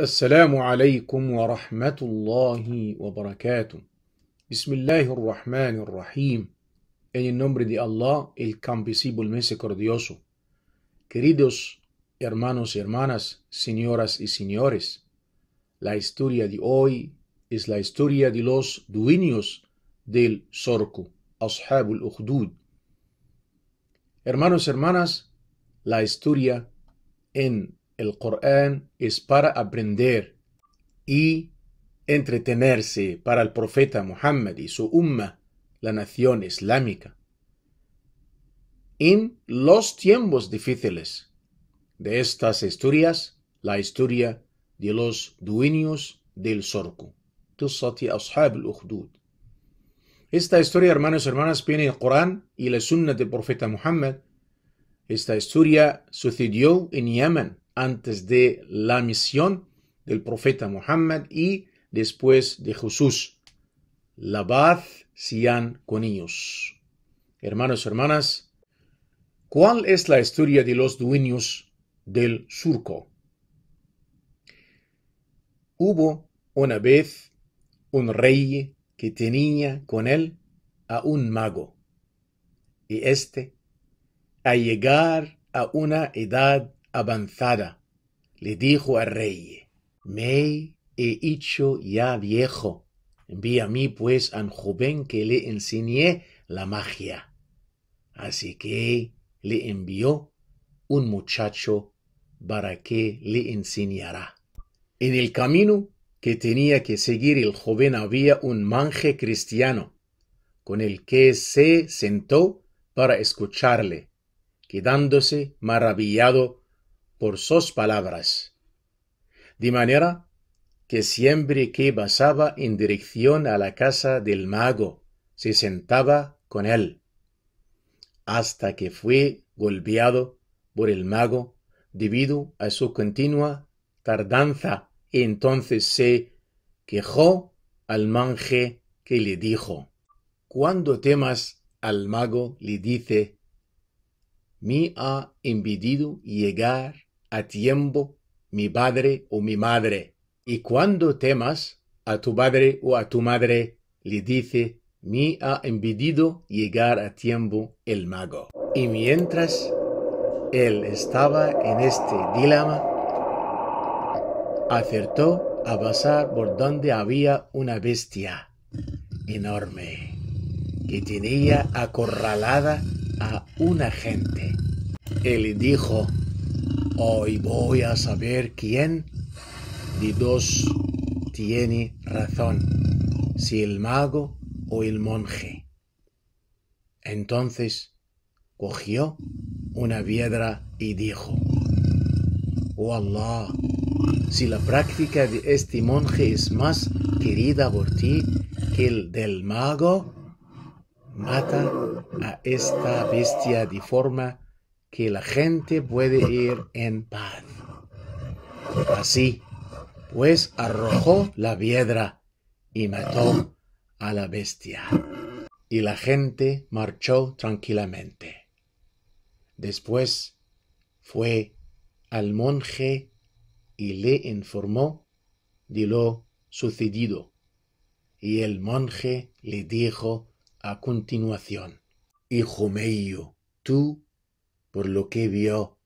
السلام عليكم ورحمة الله وبركاته بسم الله الرحمن الرحيم En el nombre de Allah, el Campesíbul Misericordioso. Queridos hermanos y hermanas, señoras y señores, la historia de hoy es la historia de los dueños del surco, Ashab ukhdud Hermanos y hermanas, la historia en el Corán es para aprender y entretenerse para el profeta Muhammad y su umma, la nación islámica. En los tiempos difíciles de estas historias, la historia de los dueños del surco. Esta historia, hermanos y hermanas, viene del Corán y la sunna del profeta Muhammad. Esta historia sucedió en Yemen, antes de la misión del profeta Muhammad y después de Jesús. La Labad sean con ellos. Hermanos, hermanas, ¿cuál es la historia de los dueños del surco? Hubo una vez un rey que tenía con él a un mago, y éste, al llegar a una edad avanzada, le dijo al rey, Me he hecho ya viejo, envía a mí pues al joven que le enseñe la magia. Así que le envió un muchacho para que le enseñara. En el camino que tenía que seguir el joven había un manje cristiano, con el que se sentó para escucharle, quedándose maravillado por sus palabras. De manera que siempre que pasaba en dirección a la casa del mago, se sentaba con él, hasta que fue golpeado por el mago debido a su continua tardanza, y entonces se quejó al manje que le dijo, cuando temas al mago le dice, me ha impedido llegar a tiempo mi padre o mi madre. Y cuando temas a tu padre o a tu madre, le dice, me ha impedido llegar a tiempo el mago. Y mientras él estaba en este dilema, acertó a pasar por donde había una bestia enorme que tenía acorralada a una gente. Él dijo, Hoy voy a saber quién de dos tiene razón, si el mago o el monje. Entonces cogió una piedra y dijo, Oh Allah, si la práctica de este monje es más querida por ti que el del mago, mata a esta bestia de forma que la gente puede ir en paz. Así, pues arrojó la piedra y mató a la bestia. Y la gente marchó tranquilamente. Después fue al monje y le informó de lo sucedido. Y el monje le dijo a continuación, Hijo mío, tú por lo que vio,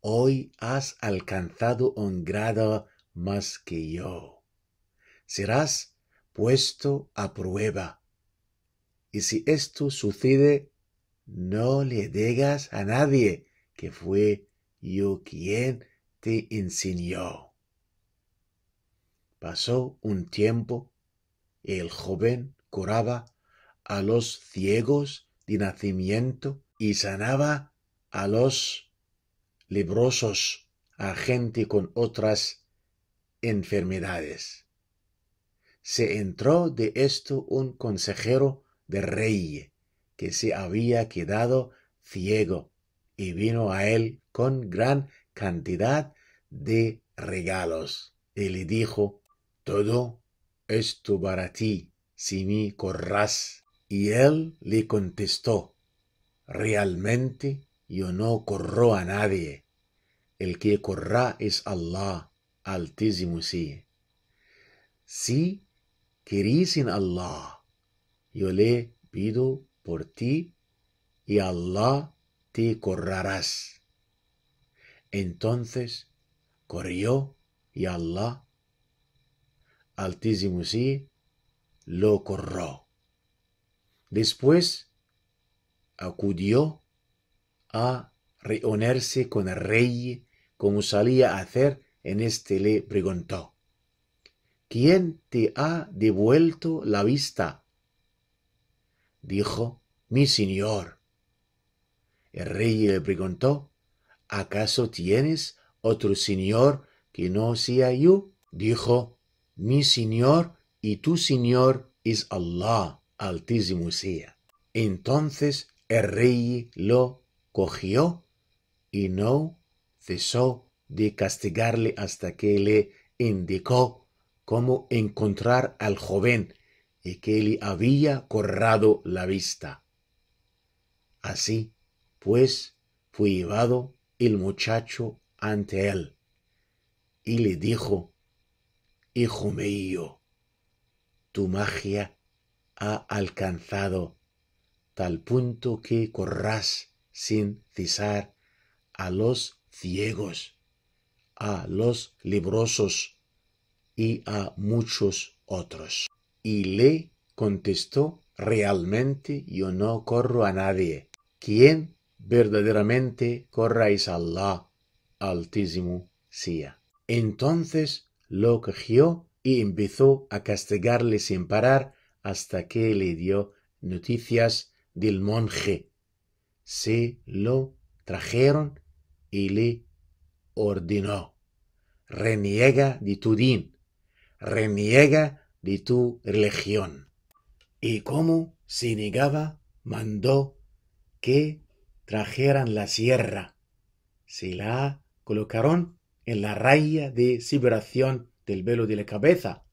hoy has alcanzado un grado más que yo. Serás puesto a prueba. Y si esto sucede, no le digas a nadie que fue yo quien te enseñó. Pasó un tiempo, el joven curaba a los ciegos de nacimiento y sanaba a los librosos, a gente con otras enfermedades. Se entró de esto un consejero de rey que se había quedado ciego y vino a él con gran cantidad de regalos y le dijo, todo esto para ti si me corras. Y él le contestó, realmente yo no corro a nadie. El que corrá es Allah, Altísimo sí. Si querís Allah, yo le pido por ti y Allah te correrás. Entonces corrió y Allah, Altísimo sí, lo corró. Después acudió a reunirse con el rey como salía a hacer en éste le preguntó. ¿Quién te ha devuelto la vista? Dijo, mi señor. El rey le preguntó, ¿acaso tienes otro señor que no sea yo? Dijo, mi señor y tu señor es Allah, altísimo sea. Entonces el rey lo cogió y no cesó de castigarle hasta que le indicó cómo encontrar al joven y que le había corrado la vista. Así, pues, fue llevado el muchacho ante él y le dijo, Hijo mío, tu magia ha alcanzado tal punto que corrás sin cesar a los ciegos, a los librosos y a muchos otros. Y le contestó, realmente yo no corro a nadie. Quien verdaderamente corra es Allah, altísimo sea. Entonces lo cogió y empezó a castigarle sin parar hasta que le dio noticias del monje se lo trajeron y le ordenó, reniega de tu din, reniega de tu religión. Y como se negaba, mandó que trajeran la sierra. Se la colocaron en la raya de separación del velo de la cabeza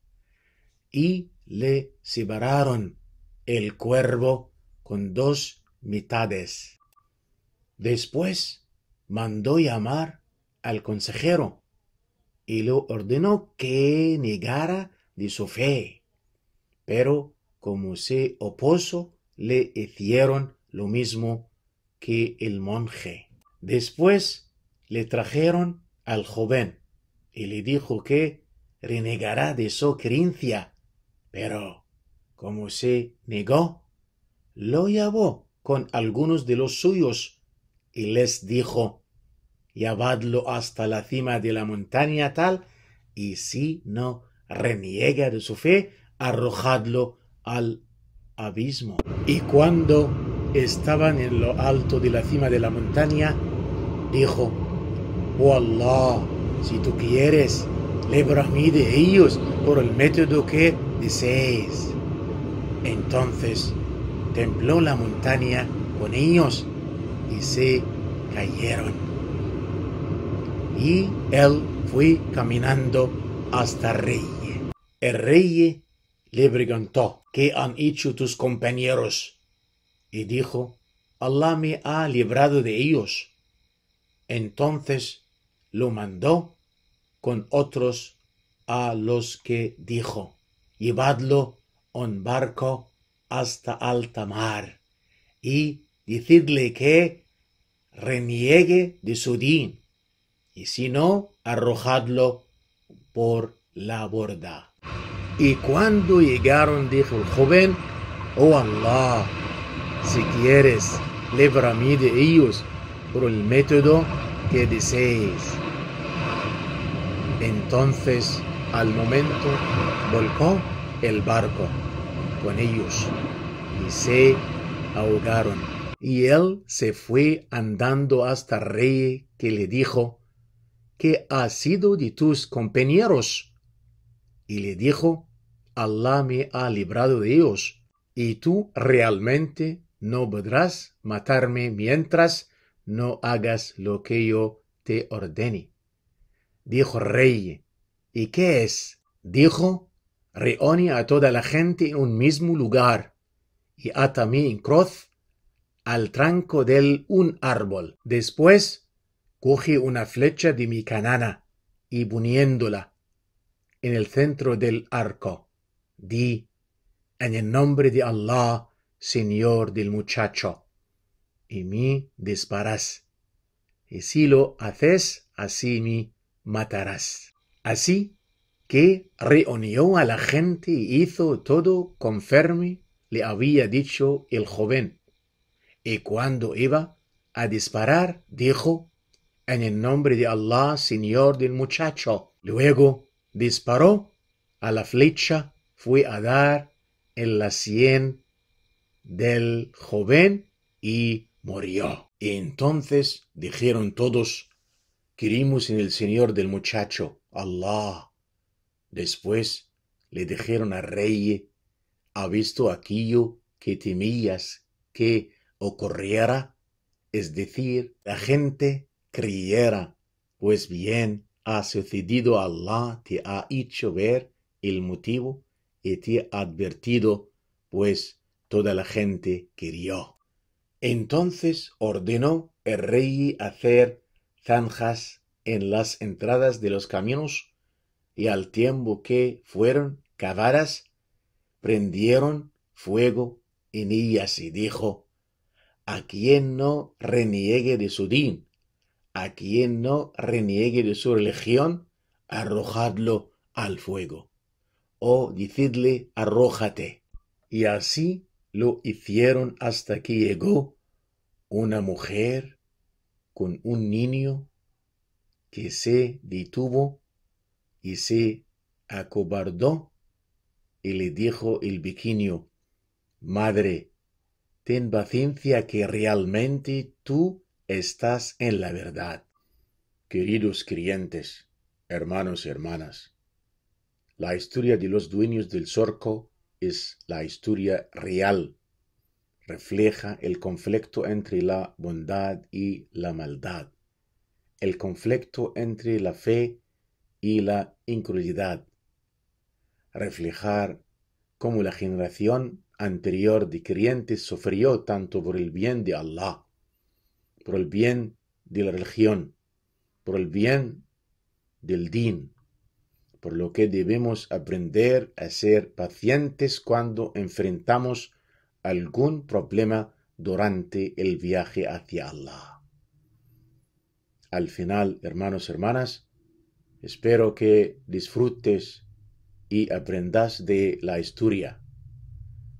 y le separaron el cuervo con dos mitades. Después mandó llamar al consejero y le ordenó que negara de su fe. Pero como se opuso, le hicieron lo mismo que el monje. Después le trajeron al joven y le dijo que renegará de su creencia. Pero como se negó, lo llevó con algunos de los suyos y les dijo, llevadlo hasta la cima de la montaña tal, y si no reniega de su fe, arrojadlo al abismo. Y cuando estaban en lo alto de la cima de la montaña, dijo, Oh Allah, si tú quieres, líbrame de ellos por el método que deseéis. Entonces templó la montaña con ellos y se cayeron. Y él fue caminando hasta el rey. El rey le preguntó, ¿qué han hecho tus compañeros? Y dijo, Allah me ha librado de ellos. Entonces lo mandó con otros a los que dijo, llevadlo en barco hasta alta mar y decidle que reniegue de su din, y si no, arrojadlo por la borda. Y cuando llegaron, dijo el joven, oh Allah, si quieres, mí de ellos por el método que desees. Entonces, al momento, volcó el barco con ellos y se ahogaron. Y él se fue andando hasta Rey, que le dijo, ¿Qué ha sido de tus compañeros? Y le dijo, Alá me ha librado de ellos, y tú realmente no podrás matarme mientras no hagas lo que yo te ordene. Dijo Rey, ¿y qué es? Dijo, reúne a toda la gente en un mismo lugar, y mí en cruz al tranco del un árbol. Después cogí una flecha de mi canana y poniéndola en el centro del arco, di en el nombre de Allah, Señor del muchacho, y me disparás. Y si lo haces, así me matarás. Así que reunió a la gente y hizo todo conforme le había dicho el joven y cuando iba a disparar, dijo, en el nombre de Allah, Señor del muchacho. Luego disparó a la flecha, fue a dar en la sien del joven y murió. Y entonces dijeron todos, querimos en el Señor del muchacho, Allah. Después le dijeron al rey, ha visto aquello que temías, que ocurriera, es decir, la gente creyera, pues bien ha sucedido Allah te ha hecho ver el motivo y te ha advertido, pues toda la gente querió. Entonces ordenó el rey hacer zanjas en las entradas de los caminos, y al tiempo que fueron cavadas, prendieron fuego en ellas y dijo, a quien no reniegue de su din, a quien no reniegue de su religión, arrojadlo al fuego. O decidle, arrójate. Y así lo hicieron hasta que llegó una mujer con un niño que se detuvo y se acobardó y le dijo el pequeño, Madre, ten paciencia que realmente tú estás en la verdad. Queridos creyentes, hermanos y hermanas, la historia de los dueños del sorco es la historia real. Refleja el conflicto entre la bondad y la maldad, el conflicto entre la fe y la incredulidad. Reflejar como la generación anterior de creyentes sufrió tanto por el bien de Allah, por el bien de la religión, por el bien del din, por lo que debemos aprender a ser pacientes cuando enfrentamos algún problema durante el viaje hacia Allah. Al final, hermanos, hermanas, espero que disfrutes y aprendas de la historia,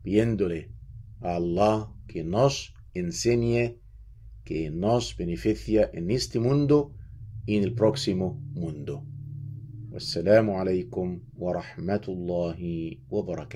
viéndole a Allah que nos enseñe que nos beneficia en este mundo y en el próximo mundo. Wassalamu alaikum wa rahmatullahi wa